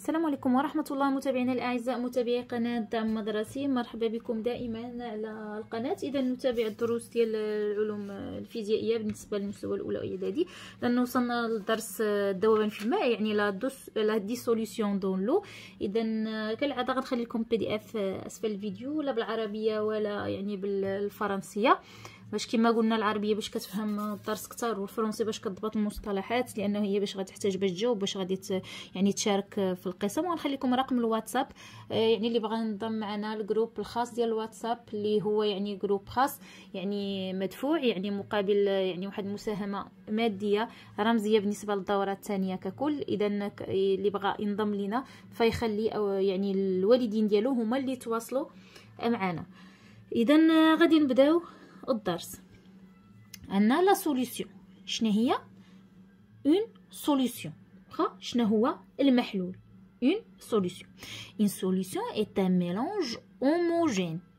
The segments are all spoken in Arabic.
السلام عليكم ورحمة الله متابعينا الأعزاء متابعي قناة دعم مدرسي مرحبا بكم دائما على القناة إذا نتابع الدروس ديال العلوم الفيزيائية بالنسبة للمستوى الأولى إعدادي لان وصلنا لدرس الذوبان في الماء يعني لا دوس لا ديسوليسيون دون لو إذا كالعادة غنخلي لكم بي دي إف أسفل الفيديو لا بالعربية ولا يعني بالفرنسية باش كما قلنا العربيه باش كتفهم الدرس كتر والفرنسي باش كتضبط المصطلحات لانه هي باش غتحتاج باش تجاوب باش غادي يعني تشارك في القسم وغنخليكم رقم الواتساب آه، يعني اللي بغى ينضم معنا الجروب الخاص ديال الواتساب اللي هو يعني جروب خاص يعني مدفوع يعني مقابل آه، يعني واحد المساهمه ماديه رمزيه بالنسبه للدوره الثانيه ككل اذا اللي بغى ينضم لنا فيخلي أو يعني الوالدين ديالو هما اللي تواصلوا معنا اذا آه، غادي نبداو الدرس عندنا لا سوليسيون شنو هي اون سوليسيون واخا شنو هو المحلول اون سوليسيون اون سوليسيون اي ان ميلونج homogène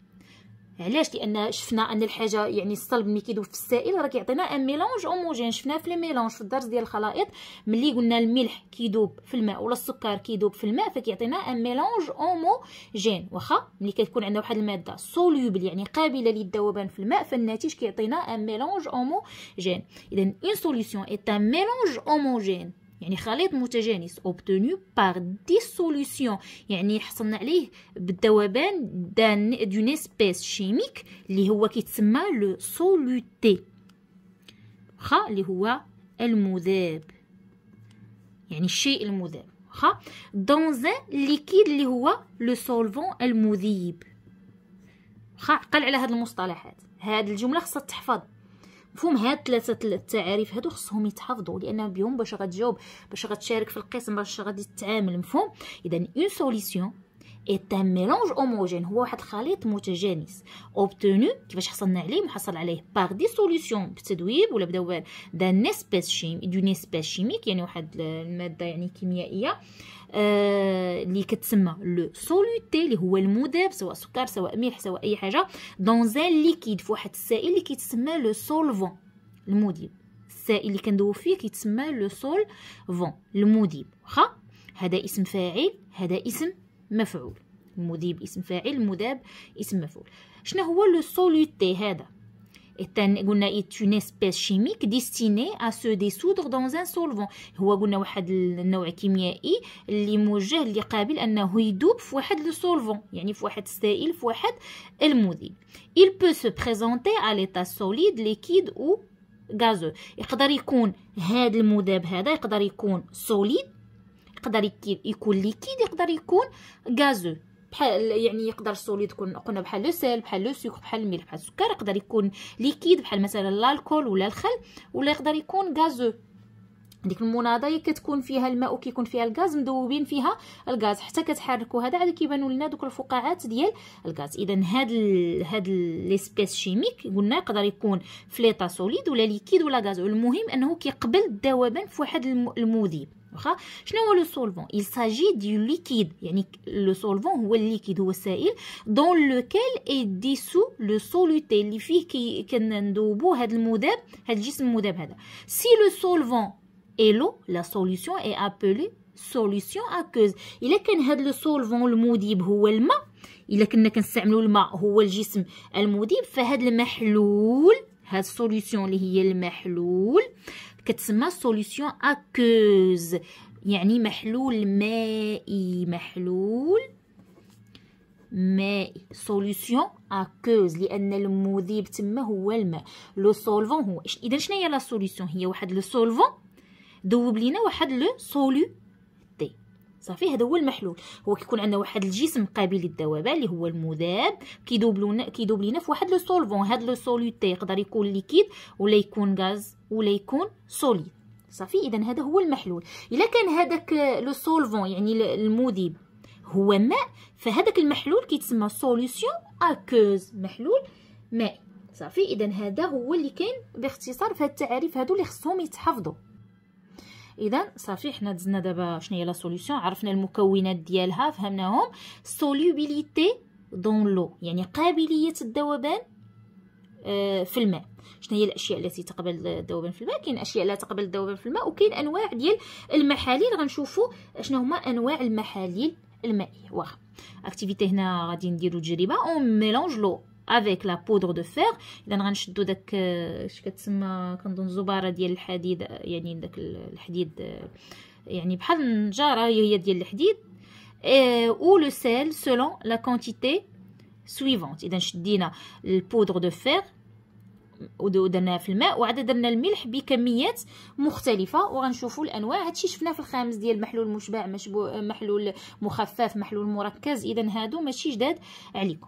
علاش لان شفنا ان الحاجه يعني الصلب ملي كيدوب في السائل راه كيعطينا ان ميلونج اوموجين شفناه في لي ميلونج في الدرس ديال الخلائط ملي قلنا الملح كيدوب في الماء ولا السكر كيدوب في الماء فكيعطينا ان ميلونج اوموجين واخا ملي كتكون عندنا واحد الماده سوليوبل يعني قابله للذوبان في الماء فالناتج كيعطينا ان ميلونج اوموجين اذا اون سوليسيون اي ان ميلونج اوموجين يعني خليط متجانس obtenu par dissolution يعني حصلنا عليه بالذوبان دون اسبيس شيميك اللي هو كيتسمى لو سولوتي واخا اللي هو المذاب يعني الشيء المذاب واخا دون ان ليكيد اللي هو لو سولفون المذيب واخا عقل على هاد المصطلحات هاد الجمله خصها تحفظ مفهوم هاد ثلاثه التعاريف هادو خصهم يتحفظوا لان بهم باش غتجاوب باش غتشارك في القسم باش غادي تتعامل مفهوم اذا اون سوليسيون est un mélange homogène هو واحد الخليط متجانس obtenu كيفاش حصلنا عليه محصل عليه par dissolution بتذويب ولا بدوال d'un espèce chimique d'une espèce chimique يعني واحد الماده يعني كيميائيه اللي كتسمى لو سولوتي اللي هو المذاب سواء سكر سواء ملح سواء اي حاجه دون زان ليكيد فواحد السائل اللي كيتسمى لو سولفون المذيب السائل اللي كندوب فيه كيتسمى لو سولفون المذيب واخا هذا اسم فاعل هذا اسم مفعول مذيب اسم فاعل مذاب اسم مفعول شنو هو لو سولوتي هذا قلنا est اسبيس espèce ديستيني ا سو se دون dans un هو قلنا واحد النوع كيميائي اللي موجه اللي قابل انه يذوب في واحد سولفون يعني في واحد السائل في واحد المذيب il peut se présenter à l'état solide liquide ou gazeux يقدر يكون هذا المذاب هذا يقدر يكون solide يقدر يكون ليكيد يقدر يكون غازو بحال يعني يقدر سوليد يكون قلنا بحال لو سيل بحال لو سكر بحال الملح بحال السكر يقدر يكون ليكيد بحال مثلا الكحول ولا الخل ولا يقدر يكون غازو ديك المناضه كتكون فيها الماء وكيكون فيها الغاز مذوبين فيها الغاز حتى كتحركوا هذا عاد كيبانوا لنا دوك الفقاعات ديال الغاز اذا هاد الـ هاد ليسبيس شيميك قلنا يقدر يكون فليطا سوليد ولا ليكيد ولا غاز المهم انه كيقبل الذوبان فواحد المذيب واخا شنو هو لو سولفون il s'agit du liquide يعني لو سولفون هو الليكيد هو السائل دون لوكيل اي ديسو لو سولوتي اللي فيه كي كندوبو هذا المذاب هذا الجسم المذاب هذا سي لو سولفون اي لو لا سوليوشن اي ابلي سوليوشن اكوز الا كان هذا لو سولفون المذيب هو الماء الا كنا كنستعملوا الماء هو الجسم المذيب فهاد المحلول هاد السوليوشن اللي هي المحلول كتسمى سوليسيون اكوز يعني محلول مائي محلول مائي سوليسيون اكوز لان المذيب تما هو الماء لو سولفون هو اذا شنو هي لا سوليسيون هي واحد لو سولفون ذوب لينا واحد لو سوليو صافي هذا هو المحلول هو كيكون عندنا واحد الجسم قابل للذوبان اللي هو المذاب كيذوب لنا كيذوب لينا في واحد لو سولفون هذا لو سوليتي يقدر يكون ليكيد ولا يكون غاز ولا يكون سوليد صافي اذا هذا هو المحلول الا كان هذاك لو سولفون يعني المذيب هو ماء فهذاك المحلول كيتسمى سوليسيون اكوز محلول مائي صافي اذا هذا هو اللي كاين باختصار في هاد التعاريف هادو اللي خصهم يتحفظوا اذا صافي حنا دزنا دابا شنو هي لا سوليوشن عرفنا المكونات ديالها فهمناهم سوليوبيليتي دون لو يعني قابليه الذوبان آه، في الماء شنو هي الاشياء التي تقبل الذوبان في الماء كاين اشياء لا تقبل الذوبان في الماء وكاين انواع ديال المحاليل غنشوفوا شنو هما انواع المحاليل المائيه واخا اكتيفيتي هنا غادي نديرو تجربه اون ميلونج لو افيك لا بودر دو فير اذا غنشدو داك اش آه، كتسمى كنظن زباره ديال الحديد يعني داك الحديد آه، يعني بحال النجاره هي ديال الحديد او لو سيل سولون لا كونتيتي سويفونت اذا شدينا البودر دو فير ودرناها في الماء وعاد درنا الملح بكميات مختلفه وغنشوفوا الانواع هادشي شفناه في الخامس ديال محلول مشبع محلول مخفف محلول مركز اذا هادو ماشي جداد عليكم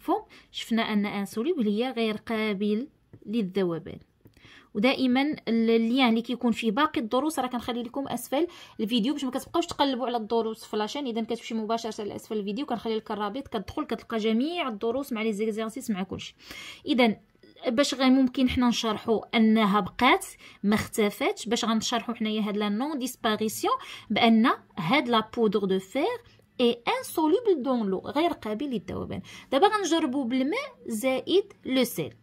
فوق شفنا أن انسوليب هي غير قابل للذوبان ودائما اللين اللي كيكون فيه باقي الدروس راه كنخلي لكم اسفل الفيديو باش ما كتبقاوش تقلبوا على الدروس في لاشين اذا كتمشي مباشره لاسفل الفيديو كنخلي لك الرابط كتدخل كتلقى جميع الدروس مع لي زيكزيرسيس مع كلشي اذا باش غير ممكن حنا نشرحوا انها بقات ما اختفاتش باش غنشرحوا حنايا هاد لا نون ديسباريسيون بان هاد لا بودغ دو فير اي انسولوبل دون لو غير قابل للذوبان دابا غنجربو بالماء زائد لو سيل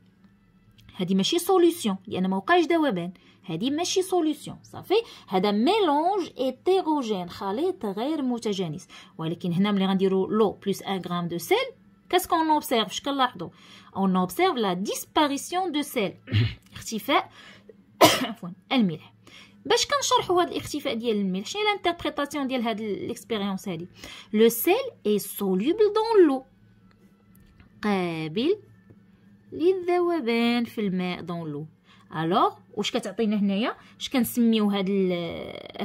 هادي ماشي سوليوشن لان ما وقعش ذوبان هادي ماشي سوليوشن صافي هذا ميلونج ايتيروجين خليط غير متجانس ولكن هنا ملي غنديرو لو بلس 1 غرام دو سيل كاس كون اوبسيرف شكون كنلاحظوا اون اوبسيرف لا ديسباريسيون دو سيل اختفاء عفوا الملح باش كنشرحوا هذا الاختفاء ديال الملح شنو هي الانتربريتاسيون ديال هاد ليكسبيريونس هادي لو سيل اي سوليبل دون لو قابل للذوبان في الماء دون لو الوغ واش كتعطينا هنايا اش كنسميو هاد ال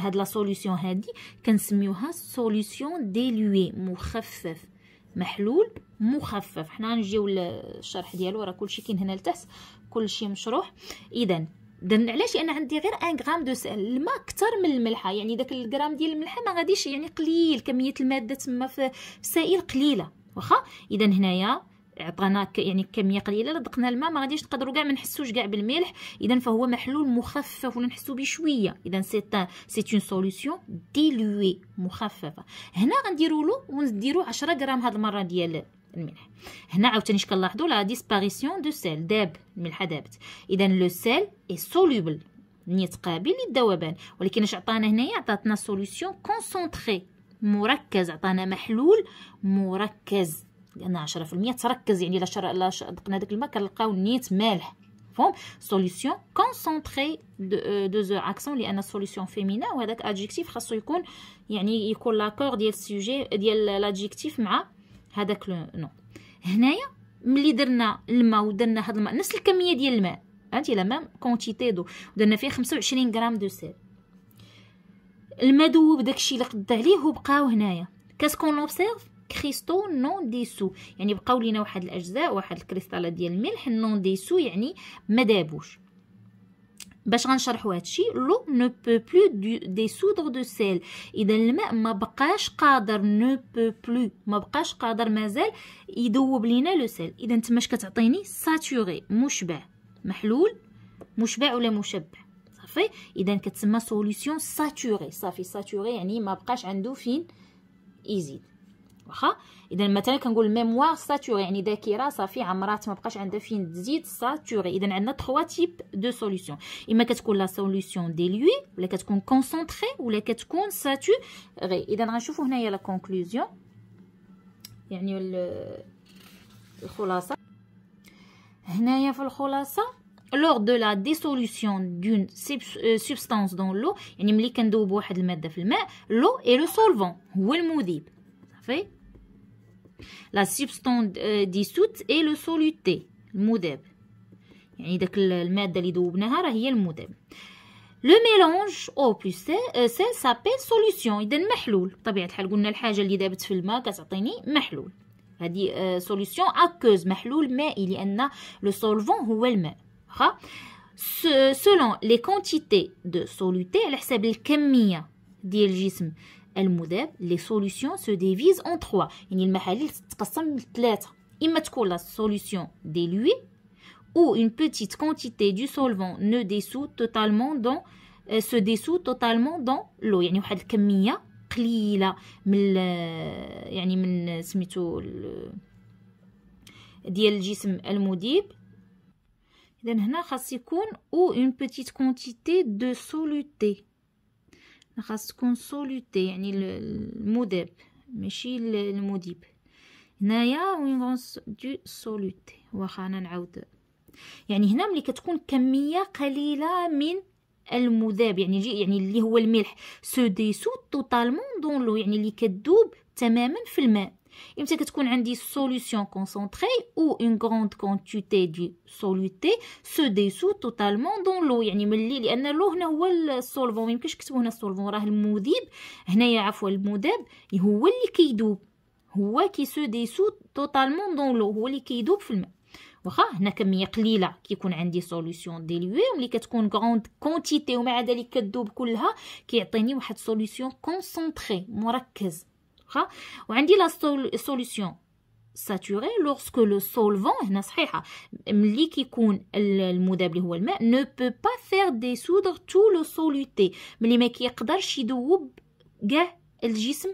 هاد لا سوليسيون هادي كنسميوها سوليسيون ديلوي مخفف محلول مخفف حنا نجيو للشرح ديالو راه كلشي كاين هنا لتحت كلشي مشروح اذا دن علاش انا عندي غير ان غرام دو سيل الماء اكثر من الملحه يعني داك الغرام ديال الملحه ما غاديش يعني قليل كميه الماده تما في السائل قليله واخا اذا هنايا عطانا يعني كميه قليله الا ذقنا الماء ما غاديش نقدروا كاع ما نحسوش كاع بالملح اذا فهو محلول مخفف ولا نحسو به شويه اذا سي سي اون سوليوشن ديلوي مخففه هنا غنديروا له ونديروا 10 غرام هاد المره ديال الملح هنا عاوتاني اش كنلاحظوا لا ديسباريسيون دو سيل داب الملحه دابت اذا لو سيل اي سوليبل يتقابل للذوبان ولكن اش عطانا هنايا عطاتنا سوليسيون كونسونطري مركز عطانا محلول مركز لان 10% تركز يعني الا دقنا داك الماء كنلقاو نيت مالح فهم سوليسيون كونسونطري دو زو اكسون لان سوليسيون فيمينا وهذاك ادجيكتيف خاصو يكون يعني يكون لاكور ديال السوجي ديال لادجيكتيف مع هذاك لو نو هنايا ملي درنا الماء ودرنا هاد الماء نفس الكميه ديال الماء هانتي لا ميم كونتيتي دو درنا فيه 25 غرام دو سيل الماء دوب داكشي اللي قدا عليه وبقاو هنايا كاسكون اوبسيرف كريستو نون ديسو يعني بقاو لينا واحد الاجزاء واحد الكريستالات ديال الملح نون ديسو يعني ما دابوش باش غنشرحوا هادشي لو نو بو بلو دي سودغ دو سيل اذا الماء ما بقاش قادر نو بو بلو ما بقاش قادر مازال يذوب لينا لو سيل اذا تما اش كتعطيني ساتوري مشبع محلول مشبع ولا مشبع صافي اذا كتسمى سوليسيون ساتوري صافي ساتوري يعني ما بقاش عنده فين يزيد واخا اذا مثلا كنقول ميموار ساتوري يعني ذاكره صافي عمرات ما بقاش عندها فين تزيد ساتوري اذا عندنا تخوا تيب دو سوليوشن اما كتكون لا سوليوشن دي لوي ولا كتكون كونسونطري ولا كتكون ساتوري اذا غنشوفوا هنايا لا كونكلوزيون يعني الخلاصه هنايا في الخلاصه دو لا دي dissolution دون سبستانس دون لو يعني ملي كندوب واحد الماده في الماء لو اي لو سولفون هو المذيب صافي لا سيبستون ديسوت اي لو سوليتي المذاب يعني داك الماده اللي ذوبناها راه هي المذاب لو ميلونج او بلس سي سي سابيل سوليوشن اذا محلول طبيعه الحال قلنا الحاجه اللي ذابت في الماء كتعطيني محلول هذه سوليوشن آه، اكوز محلول مائي لان لو سولفون هو الماء واخا سولون لي كونتيتي دو سوليتي على حساب الكميه ديال الجسم المذاب لي سوليسيون سو ديفيز اون 3 يعني المحاليل تتقسم لثلاثه اما تكون لا سوليسيون ديلوي ou une petite quantité du solvant ne dissout totalement dans euh, se dissout totalement dans l'eau يعني واحد الكميه قليله من يعني من سميتو ديال الجسم المذيب اذا هنا خاص يكون او une petite quantité de soluté خاص تكون سوليتي يعني المذاب ماشي المذيب هنايا غونس دو سوليتي واخا انا نعاود يعني هنا ملي كتكون كميه قليله من المذاب يعني جي يعني اللي هو الملح سو ديسو توتالمون دون لو يعني اللي كدوب تماما في الماء امتى كتكون عندي سوليوشن كونسونطري او اون غروند كونتيتي دي سوليتي سو ديسو توتالمون دون لو يعني ملي لان لو هنا هو السولفون ميمكنش نكتبو هنا السولفون راه المذيب هنايا عفوا المذاب هو اللي كيدوب هو كي سو ديسو توتالمون دون لو هو اللي كيدوب في الماء واخا هنا كميه قليله كيكون عندي سوليوشن ديلوي وملي كتكون غروند كونتيتي ومع ذلك كدوب كلها كيعطيني واحد سوليوشن كونسونطري مركز واخا وعندي لا سوليسيون ساتوري لوغسكو لو سولفون هنا صحيحه ملي كيكون المذاب اللي هو الماء نو بو با فير دي سودر تو لو سوليتي ملي ما كيقدرش يذوب كاع الجسم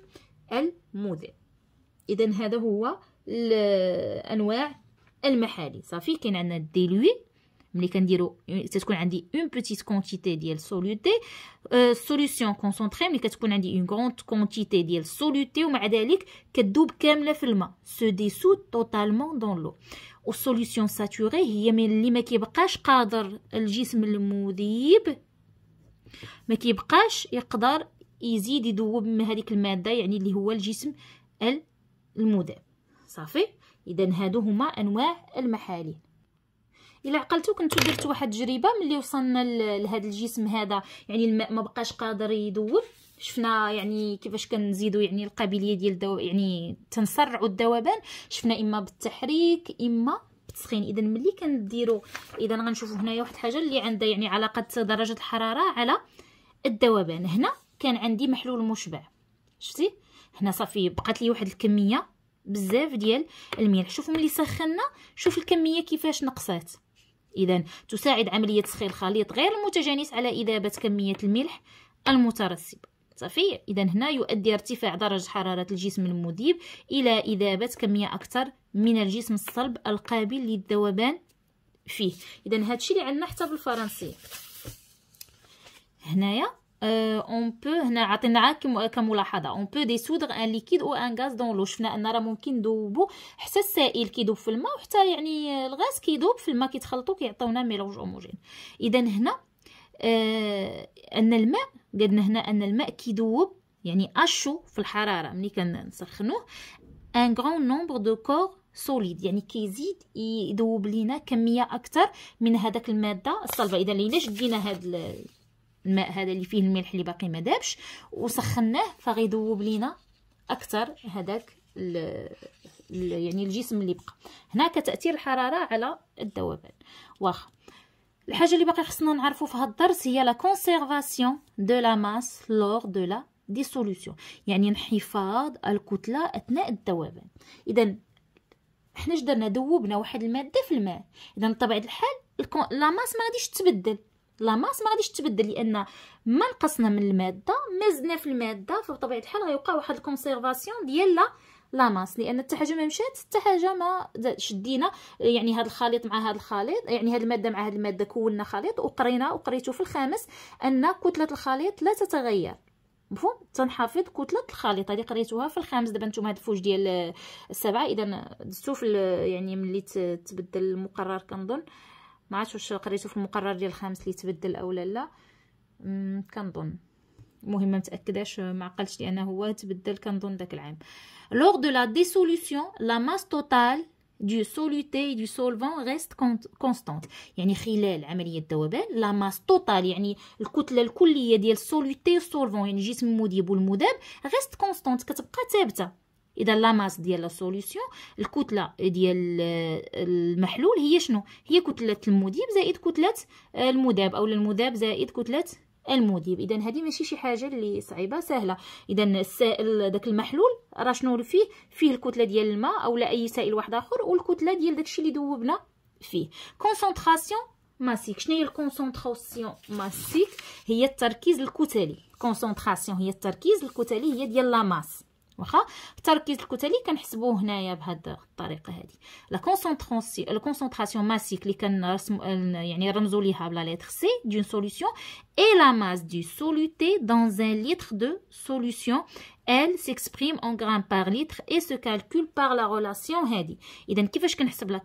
المذاب اذا هذا هو انواع المحالي صافي كاين عندنا ديلوي ملي كنديرو تتكون عندي اون بوتيت كونتيتي ديال سوليوتي سوليسيون كونسونطري ملي كتكون عندي اون كونت كونتيتي ديال سوليوتي ومع ذلك كدوب كامله في الماء سو ديسو توتالمون دون لو والسوليسيون ساتوري هي ملي ما كيبقاش قادر الجسم المذيب ما كيبقاش يقدر يزيد يذوب من هذيك الماده يعني اللي هو الجسم المذاب صافي اذا هادو هما انواع المحاليل الا عقلتو كنتو درتو واحد التجربه ملي وصلنا لهذا الجسم هذا يعني الماء ما بقاش قادر يدور شفنا يعني كيفاش كنزيدوا يعني القابليه ديال الدو... يعني تنسرعوا الذوبان شفنا اما بالتحريك اما بالتسخين اذا ملي كنديروا اذا غنشوفوا هنايا واحد الحاجه اللي عندها يعني علاقه درجه الحراره على الذوبان هنا كان عندي محلول مشبع شفتي هنا صافي بقات لي واحد الكميه بزاف ديال الملح شوفوا ملي سخنا شوف الكميه كيفاش نقصات إذا تساعد عملية تسخين الخليط غير المتجانس على إذابة كمية الملح المترسب صافي إذا هنا يؤدي ارتفاع درجة حرارة الجسم المذيب إلى إذابة كمية أكثر من الجسم الصلب القابل للذوبان فيه إذا الشيء اللي عندنا حتى بالفرنسية هنايا اون بو هنا عطينا عا كملاحظه اون بو ديسودغ ان ليكيد او ان غاز دون لو شفنا ان راه ممكن ندوبو حتى السائل كيدوب في الماء وحتى يعني الغاز كيدوب في الماء كيتخلطوا كيعطيونا ميلوج اوموجين اذا هنا ان الماء قلنا هنا ان الماء كيدوب يعني اشو في الحراره ملي كنسخنوه ان غون نومبر دو كور سوليد يعني كيزيد يدوب لينا كميه اكثر من هذاك الماده الصلبه اذا الا شدينا هاد الماء هذا اللي فيه الملح اللي باقي ما دابش وسخناه فغيذوب لينا اكثر هذاك يعني الجسم اللي بقى هنا كتاثير الحراره على الذوبان واخا الحاجه اللي باقي خصنا نعرفوا في هذا الدرس هي لا كونسيرفاسيون دو لا ماس لور دو لا ديسولوسيون يعني انحفاظ الكتله اثناء الذوبان اذا حنا اش درنا ذوبنا واحد الماده في الماء اذا بطبيعه الحال لا ماس ما غاديش تبدل لا ماس ما غاديش تبدل لان ما نقصنا من الماده ما زدنا في الماده فبطبيعه الحال غيوقع واحد الكونسيرفاسيون ديال لا ماس لان حتى حاجه ما مشات حتى حاجه ما شدينا يعني هذا الخليط مع هذا الخليط يعني هذه الماده مع هذه الماده كونا خليط وقرينا وقريتو في الخامس ان كتله الخليط لا تتغير مفهوم تنحفظ كتله الخليط هذه قريتوها في الخامس دابا نتوما هاد الفوج ديال السبعه اذا دزتو في يعني ملي تبدل المقرر كنظن ما عرفتش واش قريتو في المقرر ديال الخامس اللي تبدل اولا لا أمم، كنظن المهم ما متاكداش ما عقلتش لانه هو تبدل كنظن داك العام لوغ دو لا ديسولوسيون لا ماس توتال دو سولوتي دو سولفون ريست كونستانت يعني خلال عمليه الذوبان لا ماس توتال يعني الكتله الكليه ديال السولوتي والسولفون يعني جسم المذيب والمذاب ريست كونستانت كتبقى ثابته اذا لا ماس ديال لا سوليسيون الكتله ديال آه، المحلول هي شنو هي كتله المذيب زائد كتله آه، المذاب او المذاب زائد كتله المذيب اذا هذه ماشي شي حاجه اللي صعيبه سهله اذا السائل داك المحلول راه شنو فيه فيه الكتله ديال الماء اولا اي سائل واحد اخر والكتله ديال داكشي اللي ذوبنا فيه كونسونطراسيون ماسيك شنو هي الكونسونطراسيون ماسيك هي التركيز الكتلي كونسونطراسيون هي التركيز الكتلي هي ديال لا ماس واخا التركيز الكتلي كنحسبوه هنايا بهاد الطريقه هادي لا كونسونطراسيون لا كونسونطراسيون ماسيك اللي كنرسم يعني رمزوا ليها بلا ليتر سي دون سوليسيون اي لا ماس دو سولوتي دون ان ليتر دو سوليسيون ال s'exprime en غرام بار ليتر et se calcule par la relation هذه اذا كيفاش كنحسب لا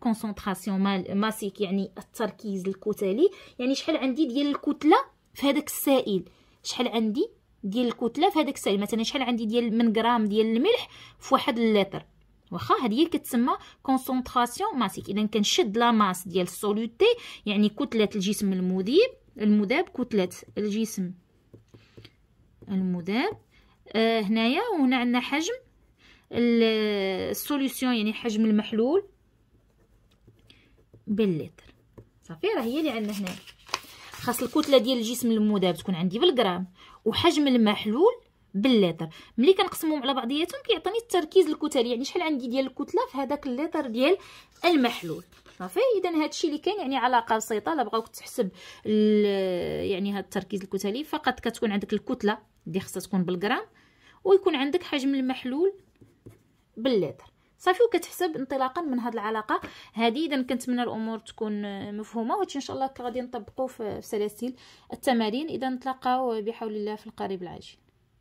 كونسونطراسيون ماسيك يعني التركيز الكتلي يعني شحال عندي ديال الكتله في هذاك السائل شحال عندي ديال الكتله في هذاك السائل مثلا شحال عندي ديال من غرام ديال الملح في واحد اللتر واخا هذه هي كتسمى كونسونطراسيون ماسيك اذا كنشد لا ماس ديال السولوتي يعني كتله الجسم المذيب المذاب كتله الجسم المذاب آه هنايا وهنا عندنا حجم السوليوشن يعني حجم المحلول باللتر صافي راه هي اللي عندنا هنا خاص الكتله ديال الجسم المذاب تكون عندي بالغرام وحجم المحلول باللتر ملي كنقسمهم على بعضياتهم كيعطيني التركيز الكتلي يعني شحال عندي ديال الكتله في هذاك اللتر ديال المحلول صافي اذا الشيء اللي كاين يعني علاقه بسيطه الا بغاوك تحسب يعني هذا التركيز الكتلي فقط كتكون عندك الكتله اللي خصها تكون بالغرام ويكون عندك حجم المحلول باللتر صافي وكتحسب انطلاقا من هذه العلاقه هذه اذا كنتمنى الامور تكون آه، مفهومه وهادشي ان شاء الله غادي نطبقوه في سلاسل التمارين اذا نتلاقاو بحول الله في القريب العاجل